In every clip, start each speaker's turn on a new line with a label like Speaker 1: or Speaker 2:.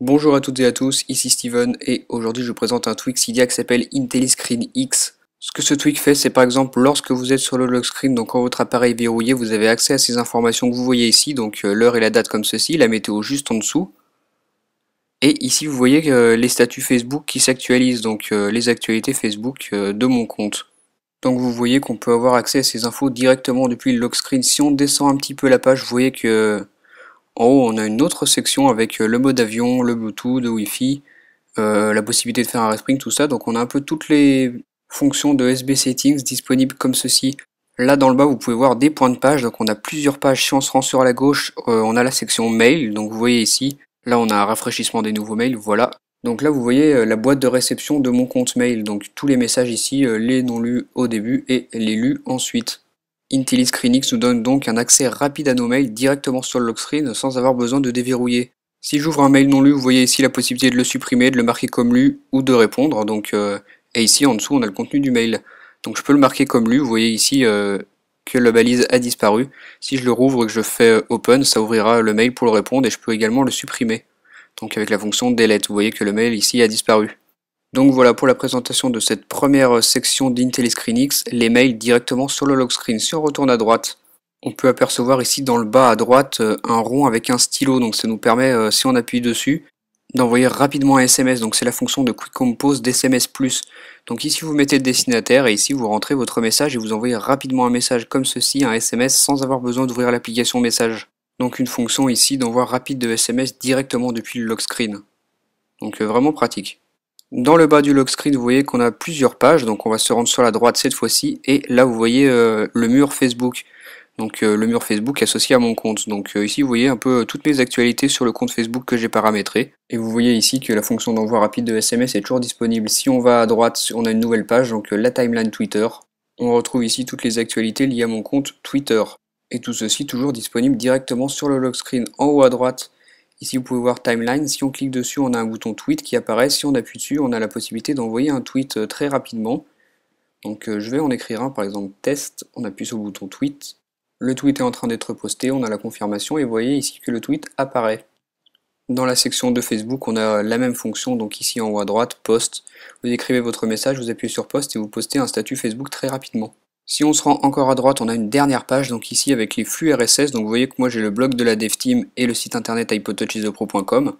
Speaker 1: Bonjour à toutes et à tous, ici Steven et aujourd'hui je vous présente un tweak Cydia qui s'appelle IntelliScreen X. Ce que ce tweak fait c'est par exemple lorsque vous êtes sur le lock screen, donc quand votre appareil est verrouillé, vous avez accès à ces informations que vous voyez ici, donc euh, l'heure et la date comme ceci, la météo juste en dessous. Et ici vous voyez euh, les statuts Facebook qui s'actualisent, donc euh, les actualités Facebook de mon compte. Donc vous voyez qu'on peut avoir accès à ces infos directement depuis le lock screen. Si on descend un petit peu la page, vous voyez que en oh, haut, on a une autre section avec euh, le mode avion, le Bluetooth, le Wi-Fi, euh, la possibilité de faire un respring, tout ça. Donc on a un peu toutes les fonctions de SB Settings disponibles comme ceci. Là dans le bas vous pouvez voir des points de page, donc on a plusieurs pages. Si on se rend sur la gauche, euh, on a la section mail, donc vous voyez ici, là on a un rafraîchissement des nouveaux mails, voilà. Donc là vous voyez la boîte de réception de mon compte mail, donc tous les messages ici, les non lus au début et les lus ensuite. IntelliScreenX nous donne donc un accès rapide à nos mails directement sur le lock screen sans avoir besoin de déverrouiller. Si j'ouvre un mail non lu, vous voyez ici la possibilité de le supprimer, de le marquer comme lu ou de répondre. Donc, euh, et ici en dessous on a le contenu du mail. Donc je peux le marquer comme lu, vous voyez ici euh, que la balise a disparu. Si je le rouvre et que je fais open, ça ouvrira le mail pour le répondre et je peux également le supprimer. Donc avec la fonction delete, vous voyez que le mail ici a disparu. Donc voilà pour la présentation de cette première section d'IntelliScreenX, les mails directement sur le lock screen. Si on retourne à droite, on peut apercevoir ici dans le bas à droite euh, un rond avec un stylo, donc ça nous permet, euh, si on appuie dessus, d'envoyer rapidement un SMS, donc c'est la fonction de Quick Compose d'SMS+. Donc ici vous mettez le destinataire et ici vous rentrez votre message et vous envoyez rapidement un message comme ceci, un SMS, sans avoir besoin d'ouvrir l'application message. Donc une fonction ici d'envoi rapide de SMS directement depuis le lock screen. Donc euh, vraiment pratique. Dans le bas du lock screen, vous voyez qu'on a plusieurs pages, donc on va se rendre sur la droite cette fois-ci, et là vous voyez euh, le mur Facebook, donc euh, le mur Facebook associé à mon compte. Donc euh, ici vous voyez un peu toutes mes actualités sur le compte Facebook que j'ai paramétré, et vous voyez ici que la fonction d'envoi rapide de SMS est toujours disponible. Si on va à droite, on a une nouvelle page, donc la timeline Twitter. On retrouve ici toutes les actualités liées à mon compte Twitter. Et tout ceci toujours disponible directement sur le lock screen. En haut à droite, Ici, vous pouvez voir Timeline. Si on clique dessus, on a un bouton Tweet qui apparaît. Si on appuie dessus, on a la possibilité d'envoyer un tweet euh, très rapidement. Donc euh, je vais en écrire un, par exemple test, on appuie sur le bouton tweet, le tweet est en train d'être posté, on a la confirmation et vous voyez ici que le tweet apparaît. Dans la section de Facebook, on a la même fonction, donc ici en haut à droite, post. Vous écrivez votre message, vous appuyez sur post et vous postez un statut Facebook très rapidement. Si on se rend encore à droite, on a une dernière page, donc ici avec les flux RSS. Donc vous voyez que moi j'ai le blog de la team et le site internet hypotouchisopro.com.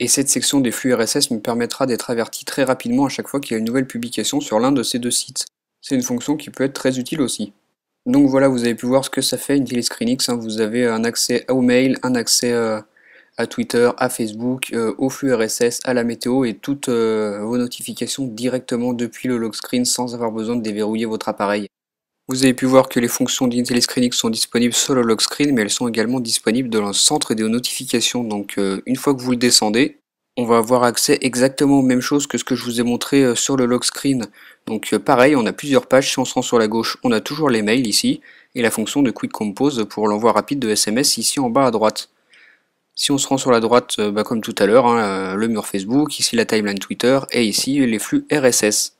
Speaker 1: Et cette section des flux RSS me permettra d'être averti très rapidement à chaque fois qu'il y a une nouvelle publication sur l'un de ces deux sites. C'est une fonction qui peut être très utile aussi. Donc voilà, vous avez pu voir ce que ça fait une Screenix. Hein. Vous avez euh, un accès au mail, un accès euh, à Twitter, à Facebook, euh, aux au flux RSS, à la météo et toutes vos notifications directement depuis le lock screen sans avoir besoin de déverrouiller votre appareil. Vous avez pu voir que les fonctions d'Intel sont disponibles sur le lock screen, mais elles sont également disponibles dans le centre des notifications. Donc euh, une fois que vous le descendez, on va avoir accès exactement aux mêmes choses que ce que je vous ai montré euh, sur le lock screen. Donc euh, pareil, on a plusieurs pages. Si on se rend sur la gauche, on a toujours les mails ici, et la fonction de Quick Compose pour l'envoi rapide de SMS ici en bas à droite. Si on se rend sur la droite, bah, comme tout à l'heure, hein, le mur Facebook, ici la timeline Twitter, et ici les flux RSS.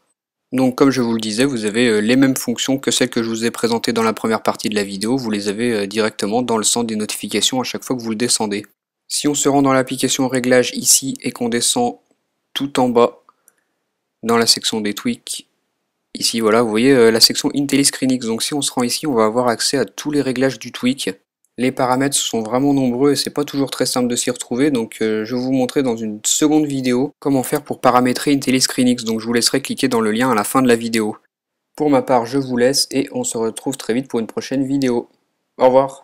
Speaker 1: Donc comme je vous le disais, vous avez euh, les mêmes fonctions que celles que je vous ai présentées dans la première partie de la vidéo, vous les avez euh, directement dans le centre des notifications à chaque fois que vous le descendez. Si on se rend dans l'application réglages ici et qu'on descend tout en bas dans la section des tweaks, ici voilà, vous voyez euh, la section IntelliScreenX. Donc si on se rend ici, on va avoir accès à tous les réglages du tweak. Les paramètres sont vraiment nombreux et c'est pas toujours très simple de s'y retrouver, donc euh, je vais vous montrer dans une seconde vidéo comment faire pour paramétrer une télé X. donc je vous laisserai cliquer dans le lien à la fin de la vidéo. Pour ma part, je vous laisse et on se retrouve très vite pour une prochaine vidéo. Au revoir